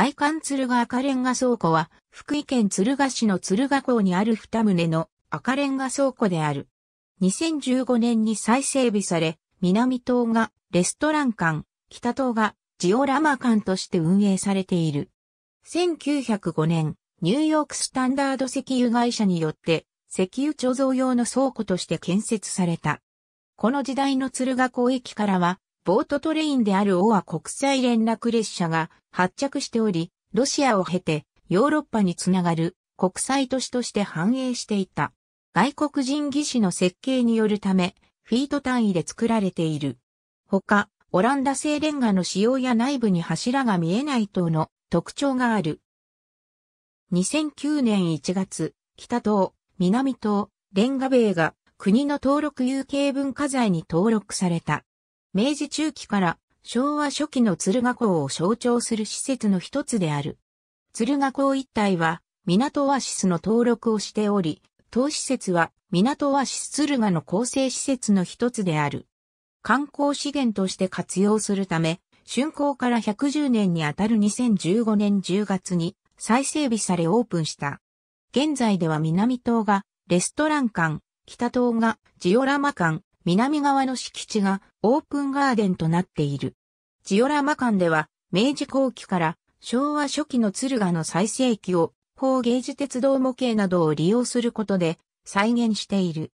外観鶴ヶ赤レンガ倉庫は、福井県鶴ヶ市の鶴ヶ港にある二棟の赤レンガ倉庫である。2015年に再整備され、南棟がレストラン館、北棟がジオラマ館として運営されている。1905年、ニューヨークスタンダード石油会社によって、石油貯蔵用の倉庫として建設された。この時代の鶴ヶ港駅からは、ボートトレインであるオア国際連絡列車が発着しており、ロシアを経てヨーロッパにつながる国際都市として繁栄していた。外国人技師の設計によるため、フィート単位で作られている。他、オランダ製レンガの使用や内部に柱が見えない等の特徴がある。2009年1月、北東、南東、レンガ米が国の登録有形文化財に登録された。明治中期から昭和初期の鶴ヶ港を象徴する施設の一つである。鶴ヶ港一帯は港オアシスの登録をしており、当施設は港オアシス鶴ヶの構成施設の一つである。観光資源として活用するため、竣工から110年にあたる2015年10月に再整備されオープンした。現在では南島がレストラン館、北島がジオラマ館、南側の敷地がオープンガーデンとなっている。ジオラマ館では、明治後期から昭和初期の敦賀の最盛期を、法芸ジ、鉄道模型などを利用することで再現している。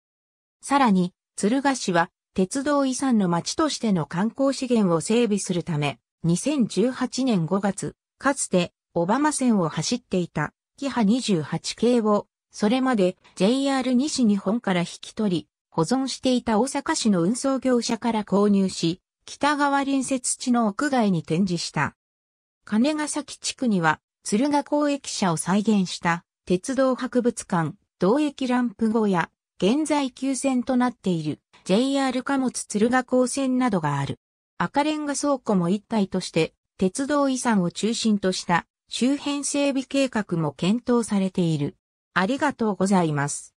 さらに、敦賀市は鉄道遺産の町としての観光資源を整備するため、2018年5月、かつてオバマ線を走っていたキハ28系を、それまで JR 西日本から引き取り、保存していた大阪市の運送業者から購入し、北側隣接地の屋外に展示した。金ヶ崎地区には、鶴ヶ港駅舎を再現した鉄道博物館、同駅ランプ後や、現在急線となっている JR 貨物鶴ヶ港線などがある。赤レンガ倉庫も一体として、鉄道遺産を中心とした周辺整備計画も検討されている。ありがとうございます。